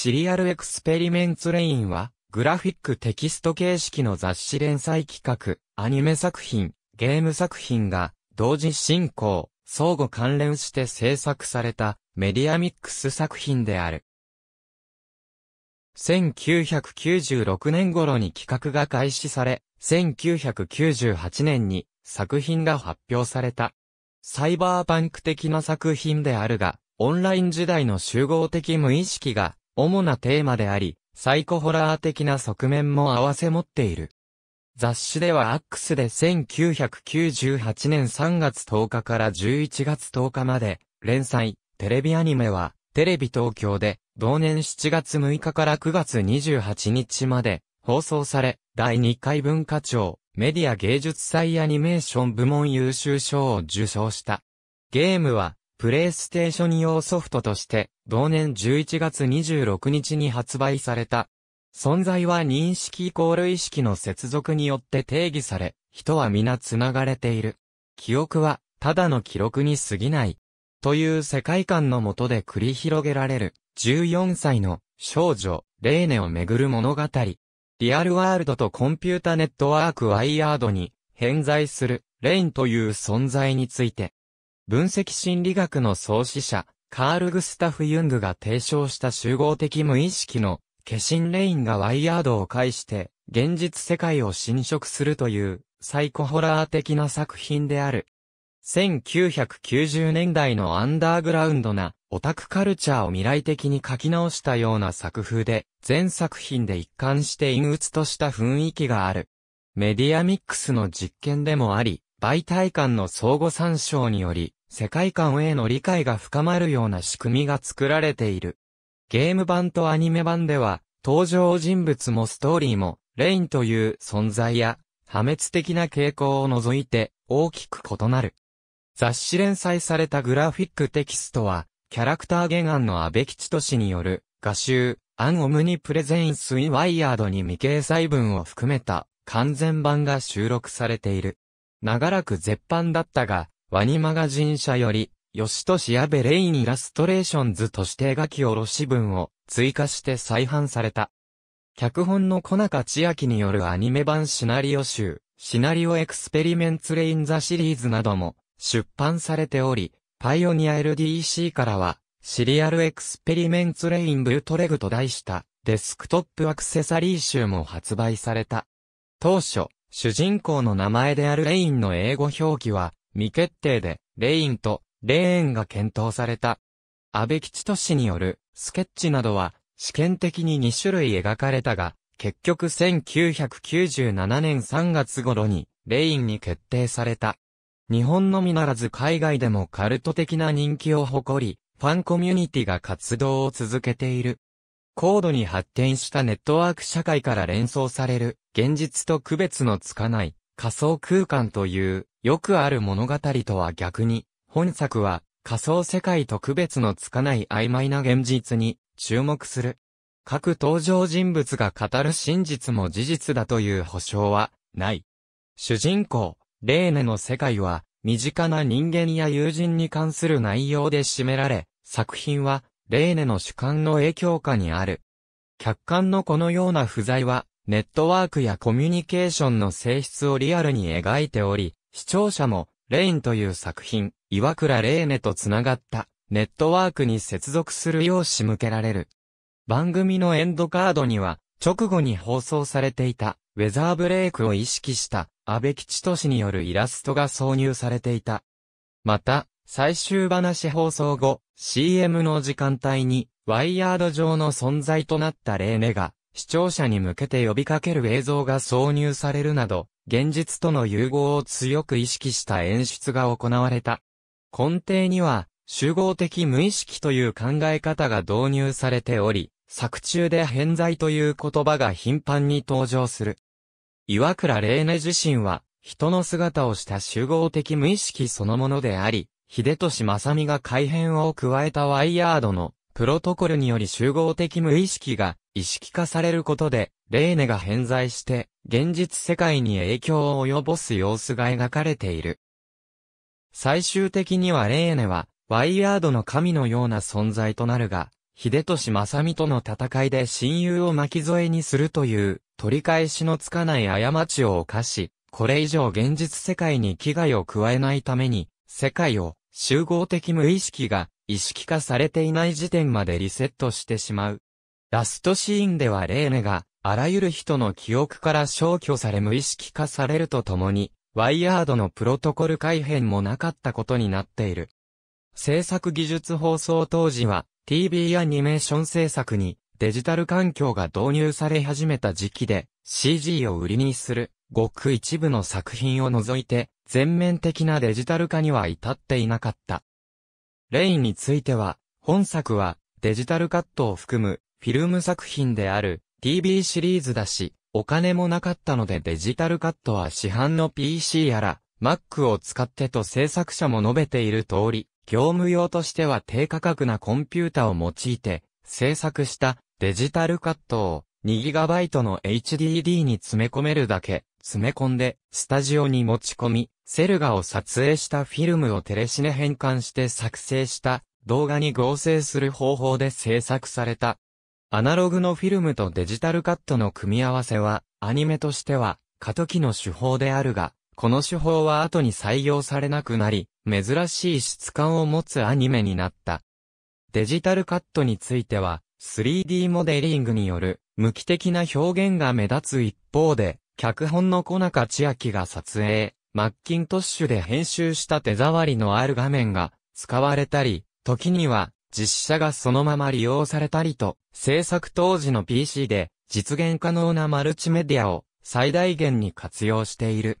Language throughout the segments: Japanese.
シリアルエクスペリメンツレインは、グラフィックテキスト形式の雑誌連載企画、アニメ作品、ゲーム作品が、同時進行、相互関連して制作されたメディアミックス作品である。1996年頃に企画が開始され、1998年に作品が発表された。サイバーパンク的な作品であるが、オンライン時代の集合的無意識が主なテーマであり、サイコホラー的な側面も併せ持っている。雑誌ではアックスで1998年3月10日から11月10日まで、連載、テレビアニメは、テレビ東京で、同年7月6日から9月28日まで、放送され、第2回文化庁、メディア芸術祭アニメーション部門優秀賞を受賞した。ゲームは、プレイステーション用ソフトとして、同年11月26日に発売された。存在は認識イコール意識の接続によって定義され、人は皆繋がれている。記憶は、ただの記録に過ぎない。という世界観のもとで繰り広げられる、14歳の少女、レーネをめぐる物語。リアルワールドとコンピュータネットワークワイヤードに、偏在する、レインという存在について、分析心理学の創始者、カール・グスタフ・ユングが提唱した集合的無意識の化身レインがワイヤードを介して現実世界を侵食するというサイコホラー的な作品である。1990年代のアンダーグラウンドなオタクカルチャーを未来的に書き直したような作風で、全作品で一貫して陰鬱とした雰囲気がある。メディアミックスの実験でもあり、媒体間の相互参照により、世界観への理解が深まるような仕組みが作られている。ゲーム版とアニメ版では、登場人物もストーリーも、レインという存在や、破滅的な傾向を除いて、大きく異なる。雑誌連載されたグラフィックテキストは、キャラクター原案の安部吉氏による、画集、アンオムニプレゼンスイワイヤードに未掲載文を含めた、完全版が収録されている。長らく絶版だったが、ワニマガジン社より、吉利阿部レインイラストレーションズとして描き下ろし文を追加して再販された。脚本の小中千秋によるアニメ版シナリオ集、シナリオエクスペリメンツレインザシリーズなども出版されており、パイオニア LDC からは、シリアルエクスペリメンツレインブートレグと題したデスクトップアクセサリー集も発売された。当初、主人公の名前であるレインの英語表記は、未決定で、レインと、レーンが検討された。安倍吉氏による、スケッチなどは、試験的に2種類描かれたが、結局1997年3月頃に、レインに決定された。日本のみならず海外でもカルト的な人気を誇り、ファンコミュニティが活動を続けている。高度に発展したネットワーク社会から連想される、現実と区別のつかない、仮想空間というよくある物語とは逆に、本作は仮想世界と区別のつかない曖昧な現実に注目する。各登場人物が語る真実も事実だという保証はない。主人公、レーネの世界は身近な人間や友人に関する内容で占められ、作品はレーネの主観の影響下にある。客観のこのような不在は、ネットワークやコミュニケーションの性質をリアルに描いており、視聴者も、レインという作品、岩倉レーネとつながった、ネットワークに接続するよう仕向けられる。番組のエンドカードには、直後に放送されていた、ウェザーブレイクを意識した、安倍吉氏によるイラストが挿入されていた。また、最終話放送後、CM の時間帯に、ワイヤード上の存在となったレーネが、視聴者に向けて呼びかける映像が挿入されるなど、現実との融合を強く意識した演出が行われた。根底には、集合的無意識という考え方が導入されており、作中で偏在という言葉が頻繁に登場する。岩倉玲音自身は、人の姿をした集合的無意識そのものであり、秀俊正美が改変を加えたワイヤードのプロトコルにより集合的無意識が意識化されることでレーネが偏在して、現実世界に影響を及ぼす様子が描かれている。最終的にはレーネは、ワイヤードの神のような存在となるが、秀俊正美との戦いで親友を巻き添えにするという、取り返しのつかない過ちを犯し、これ以上現実世界に危害を加えないために、世界を集合的無意識が意識化されていない時点までリセットしてしまう。ラストシーンではレーネがあらゆる人の記憶から消去され無意識化されるとともに、ワイヤードのプロトコル改変もなかったことになっている。制作技術放送当時は、TV アニメーション制作にデジタル環境が導入され始めた時期で CG を売りにするごく一部の作品を除いて全面的なデジタル化には至っていなかった。レインについては本作はデジタルカットを含むフィルム作品である TV シリーズだし、お金もなかったのでデジタルカットは市販の PC やら、Mac を使ってと制作者も述べている通り、業務用としては低価格なコンピュータを用いて、制作したデジタルカットを 2GB の HDD に詰め込めるだけ、詰め込んで、スタジオに持ち込み、セルガを撮影したフィルムをテレシネ変換して作成した動画に合成する方法で制作されたアナログのフィルムとデジタルカットの組み合わせは、アニメとしては、過渡期の手法であるが、この手法は後に採用されなくなり、珍しい質感を持つアニメになった。デジタルカットについては、3D モデリングによる、無機的な表現が目立つ一方で、脚本の小中千秋が撮影、マッキントッシュで編集した手触りのある画面が使われたり、時には実写がそのまま利用されたりと、制作当時の PC で実現可能なマルチメディアを最大限に活用している。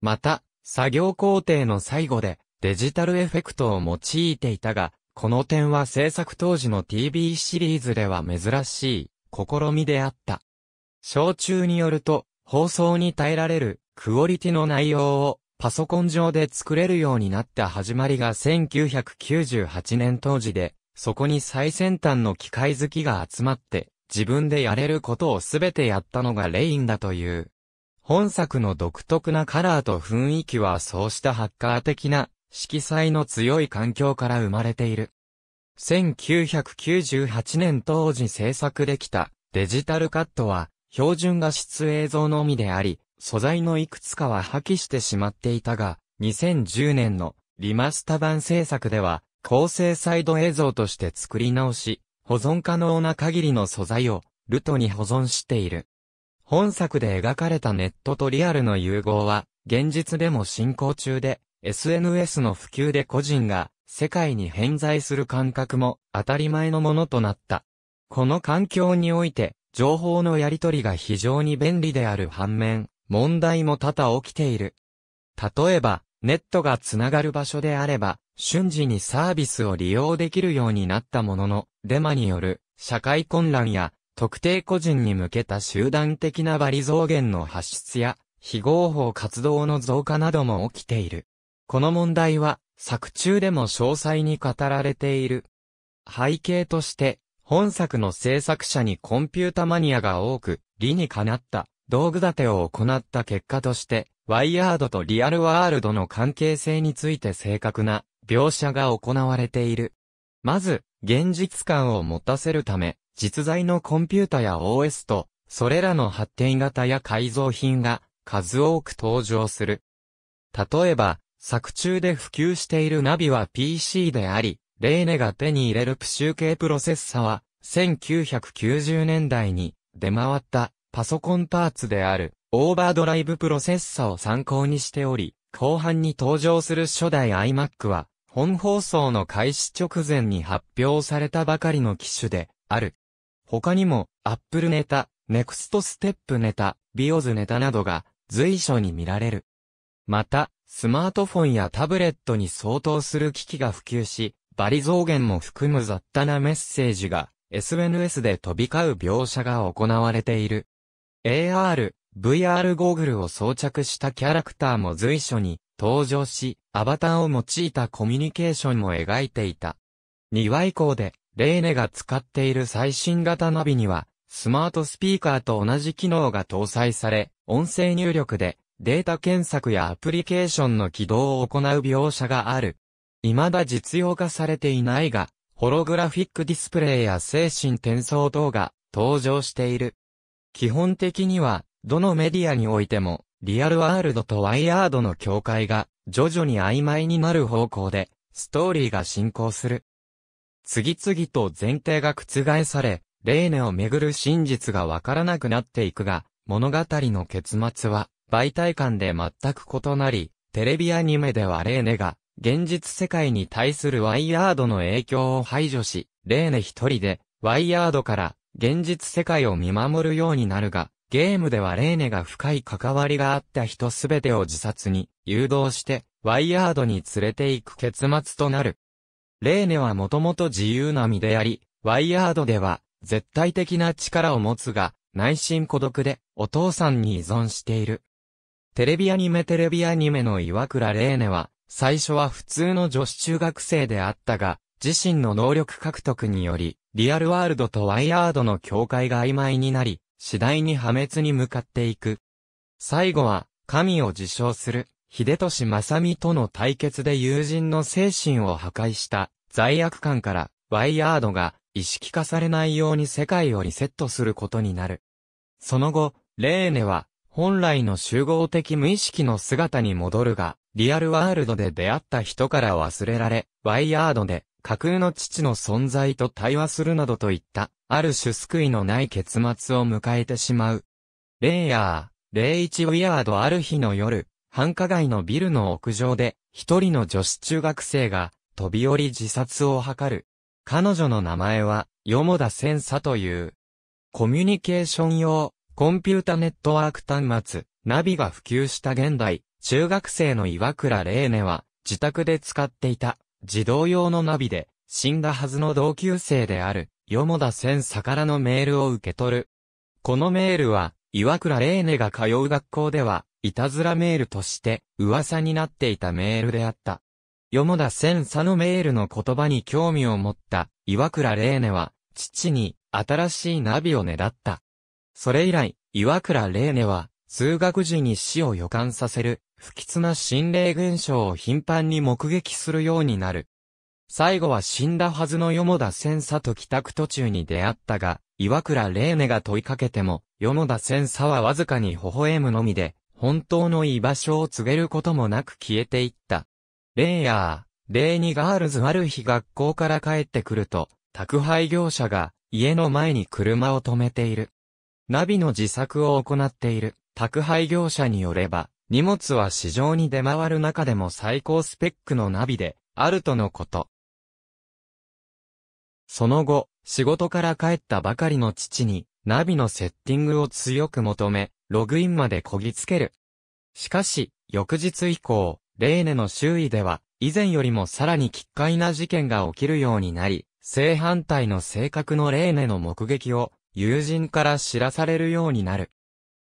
また、作業工程の最後でデジタルエフェクトを用いていたが、この点は制作当時の TV シリーズでは珍しい試みであった。小中によると、放送に耐えられるクオリティの内容をパソコン上で作れるようになった始まりが1998年当時で、そこに最先端の機械好きが集まって、自分でやれることをすべてやったのがレインだという。本作の独特なカラーと雰囲気はそうしたハッカー的な色彩の強い環境から生まれている。1998年当時制作できたデジタルカットは標準画質映像のみであり、素材のいくつかは破棄してしまっていたが、2010年のリマスタ版制作では構成サイド映像として作り直し、保存可能な限りの素材を、ルトに保存している。本作で描かれたネットとリアルの融合は、現実でも進行中で、SNS の普及で個人が、世界に偏在する感覚も、当たり前のものとなった。この環境において、情報のやり取りが非常に便利である反面、問題も多々起きている。例えば、ネットがつながる場所であれば、瞬時にサービスを利用できるようになったものの、デマによる社会混乱や特定個人に向けた集団的なバリ増減の発出や非合法活動の増加なども起きている。この問題は作中でも詳細に語られている。背景として、本作の制作者にコンピュータマニアが多く、理にかなった道具立てを行った結果として、ワイヤードとリアルワールドの関係性について正確な描写が行われている。まず、現実感を持たせるため、実在のコンピュータや OS と、それらの発展型や改造品が数多く登場する。例えば、作中で普及しているナビは PC であり、レーネが手に入れるプシュ系プロセッサは、1990年代に出回ったパソコンパーツであるオーバードライブプロセッサを参考にしており、後半に登場する初代 iMac は本放送の開始直前に発表されたばかりの機種である。他にも、Apple ネタ、Next Step ネタ、BIOS ネタなどが随所に見られる。また、スマートフォンやタブレットに相当する機器が普及し、バリ増減も含む雑多なメッセージが SNS で飛び交う描写が行われている。AR、VR ゴーグルを装着したキャラクターも随所に登場し、アバターを用いたコミュニケーションも描いていた。2話以降で、レーネが使っている最新型ナビには、スマートスピーカーと同じ機能が搭載され、音声入力でデータ検索やアプリケーションの起動を行う描写がある。未だ実用化されていないが、ホログラフィックディスプレイや精神転送等が登場している。基本的には、どのメディアにおいても、リアルワールドとワイヤードの境界が、徐々に曖昧になる方向で、ストーリーが進行する。次々と前提が覆され、レーネをめぐる真実がわからなくなっていくが、物語の結末は、媒体感で全く異なり、テレビアニメではレーネが、現実世界に対するワイヤードの影響を排除し、レーネ一人で、ワイヤードから、現実世界を見守るようになるが、ゲームではレーネが深い関わりがあった人すべてを自殺に誘導して、ワイヤードに連れて行く結末となる。レーネはもともと自由な身であり、ワイヤードでは、絶対的な力を持つが、内心孤独で、お父さんに依存している。テレビアニメテレビアニメの岩倉レーネは、最初は普通の女子中学生であったが、自身の能力獲得により、リアルワールドとワイヤードの境界が曖昧になり、次第に破滅に向かっていく。最後は、神を自称する、秀俊正美との対決で友人の精神を破壊した罪悪感から、ワイヤードが意識化されないように世界をリセットすることになる。その後、レーネは、本来の集合的無意識の姿に戻るが、リアルワールドで出会った人から忘れられ、ワイヤードで架空の父の存在と対話するなどといったある種救いのない結末を迎えてしまう。レイヤー、レイチウィアードある日の夜、繁華街のビルの屋上で、一人の女子中学生が、飛び降り自殺を図る。彼女の名前は、モダセ千佐という。コミュニケーション用、コンピュータネットワーク端末、ナビが普及した現代、中学生の岩倉玲音は、自宅で使っていた、児童用のナビで、死んだはずの同級生である、よもだ千佐からのメールを受け取る。このメールは、岩倉玲音が通う学校では、いたずらメールとして噂になっていたメールであった。よもだ千佐のメールの言葉に興味を持った岩倉玲音は、父に新しいナビをねだった。それ以来、岩倉玲音は、数学時に死を予感させる、不吉な心霊現象を頻繁に目撃するようになる。最後は死んだはずの四田千佐と帰宅途中に出会ったが、岩倉玲音が問いかけても、四田千佐はわずかに微笑むのみで、本当の居場所を告げることもなく消えていった。レイヤー、レイニガールズある日学校から帰ってくると、宅配業者が家の前に車を止めている。ナビの自作を行っている宅配業者によれば、荷物は市場に出回る中でも最高スペックのナビで、あるとのこと。その後、仕事から帰ったばかりの父に、ナビのセッティングを強く求め、ログインまでこぎつける。しかし、翌日以降、レーネの周囲では、以前よりもさらに奇怪な事件が起きるようになり、正反対の性格のレーネの目撃を、友人から知らされるようになる。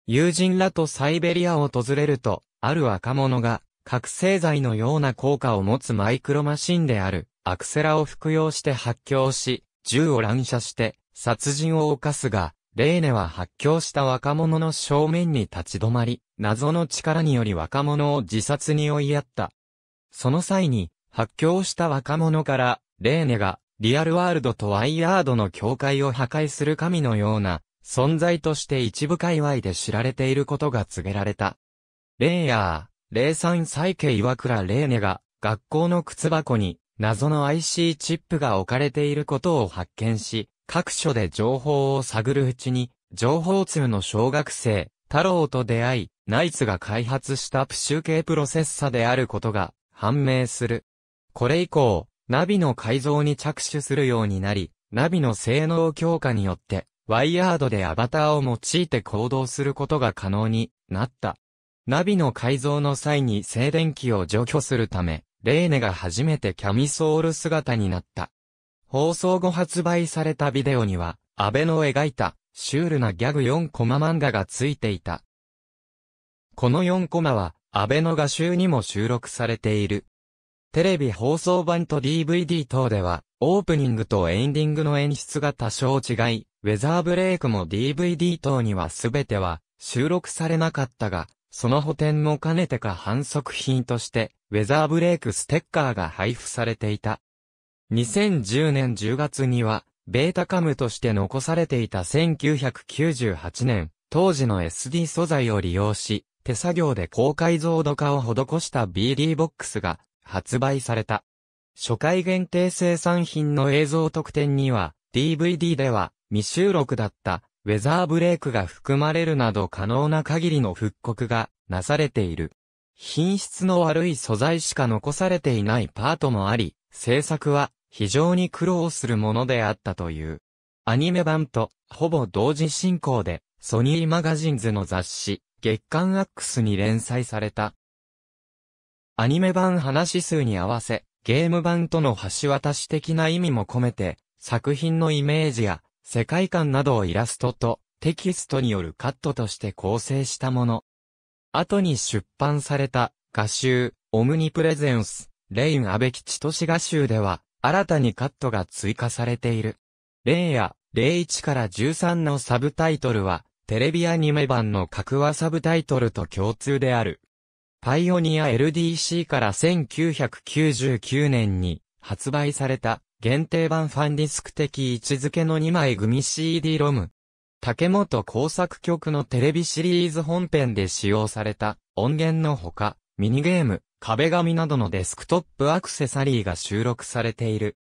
友人らとサイベリアを訪れると、ある若者が、覚醒剤のような効果を持つマイクロマシンである、アクセラを服用して発狂し、銃を乱射して、殺人を犯すが、レーネは発狂した若者の正面に立ち止まり、謎の力により若者を自殺に追いやった。その際に、発狂した若者から、レーネが、リアルワールドとワイヤードの境界を破壊する神のような、存在として一部界隈で知られていることが告げられた。レイヤー、霊山イワ岩倉レーネが、学校の靴箱に、謎の IC チップが置かれていることを発見し、各所で情報を探るうちに、情報通の小学生、太郎と出会い、ナイツが開発したプシュ系プロセッサであることが判明する。これ以降、ナビの改造に着手するようになり、ナビの性能強化によって、ワイヤードでアバターを用いて行動することが可能になった。ナビの改造の際に静電気を除去するため、レーネが初めてキャミソール姿になった。放送後発売されたビデオには、アベの描いた、シュールなギャグ4コマ漫画がついていた。この4コマは、アベの画集にも収録されている。テレビ放送版と DVD 等では、オープニングとエンディングの演出が多少違い、ウェザーブレイクも DVD 等には全ては収録されなかったが、その補填も兼ねてか反則品として、ウェザーブレークステッカーが配布されていた。2010年10月には、ベータカムとして残されていた1998年、当時の SD 素材を利用し、手作業で高解像度化を施した BD ボックスが発売された。初回限定生産品の映像特典には、DVD では未収録だったウェザーブレークが含まれるなど可能な限りの復刻がなされている。品質の悪い素材しか残されていないパートもあり、制作は非常に苦労するものであったという。アニメ版とほぼ同時進行でソニーマガジンズの雑誌月刊アックスに連載された。アニメ版話数に合わせゲーム版との橋渡し的な意味も込めて作品のイメージや世界観などをイラストとテキストによるカットとして構成したもの。後に出版された画集、オムニプレゼンス、レイン・アベキチトシ画集では、新たにカットが追加されている。レイや、01から13のサブタイトルは、テレビアニメ版の各話サブタイトルと共通である。パイオニア LDC から1999年に発売された限定版ファンディスク的位置づけの2枚組 CD ロム。竹本工作局のテレビシリーズ本編で使用された音源のほか、ミニゲーム、壁紙などのデスクトップアクセサリーが収録されている。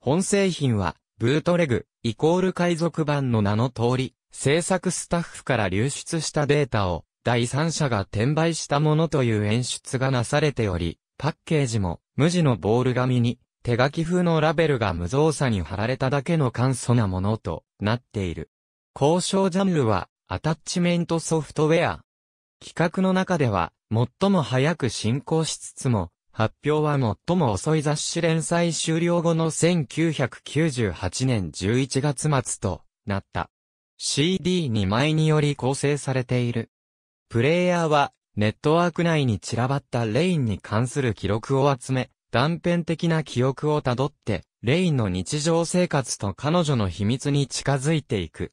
本製品は、ブートレグ、イコール海賊版の名の通り、制作スタッフから流出したデータを、第三者が転売したものという演出がなされており、パッケージも、無地のボール紙に、手書き風のラベルが無造作に貼られただけの簡素なものとなっている。交渉ジャンルは、アタッチメントソフトウェア。企画の中では、最も早く進行しつつも、発表は最も遅い雑誌連載終了後の1998年11月末となった。CD2 枚により構成されている。プレイヤーは、ネットワーク内に散らばったレインに関する記録を集め、断片的な記憶をたどって、レインの日常生活と彼女の秘密に近づいていく。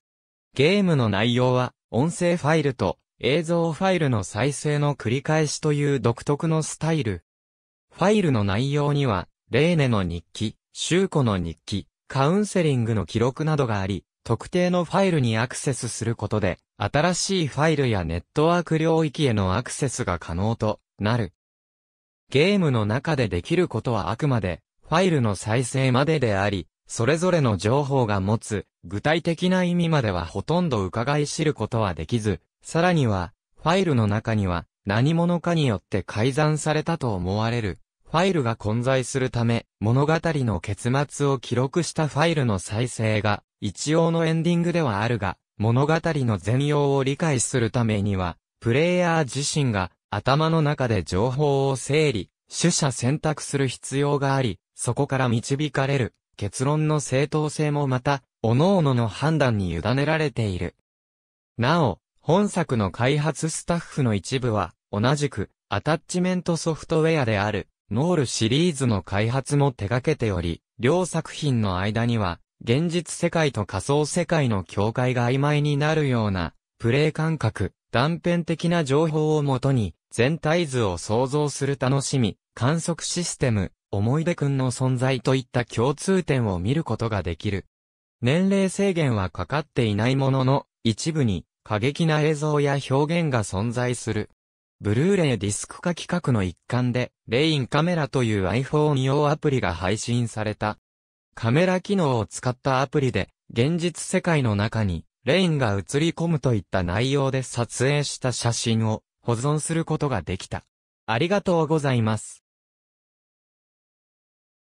ゲームの内容は、音声ファイルと映像ファイルの再生の繰り返しという独特のスタイル。ファイルの内容には、レーネの日記、シューコの日記、カウンセリングの記録などがあり、特定のファイルにアクセスすることで、新しいファイルやネットワーク領域へのアクセスが可能となる。ゲームの中でできることはあくまで、ファイルの再生までであり、それぞれの情報が持つ、具体的な意味まではほとんど伺い知ることはできず、さらには、ファイルの中には、何者かによって改ざんされたと思われる、ファイルが混在するため、物語の結末を記録したファイルの再生が、一応のエンディングではあるが、物語の全容を理解するためには、プレイヤー自身が頭の中で情報を整理、取捨選択する必要があり、そこから導かれる結論の正当性もまた、各々の判断に委ねられている。なお、本作の開発スタッフの一部は、同じく、アタッチメントソフトウェアである、ノールシリーズの開発も手掛けており、両作品の間には、現実世界と仮想世界の境界が曖昧になるような、プレイ感覚、断片的な情報をもとに、全体図を想像する楽しみ、観測システム、思い出くんの存在といった共通点を見ることができる。年齢制限はかかっていないものの、一部に過激な映像や表現が存在する。ブルーレイディスク化企画の一環で、レインカメラという iPhone 用アプリが配信された。カメラ機能を使ったアプリで、現実世界の中に、レインが映り込むといった内容で撮影した写真を、保存することができた。ありがとうございます。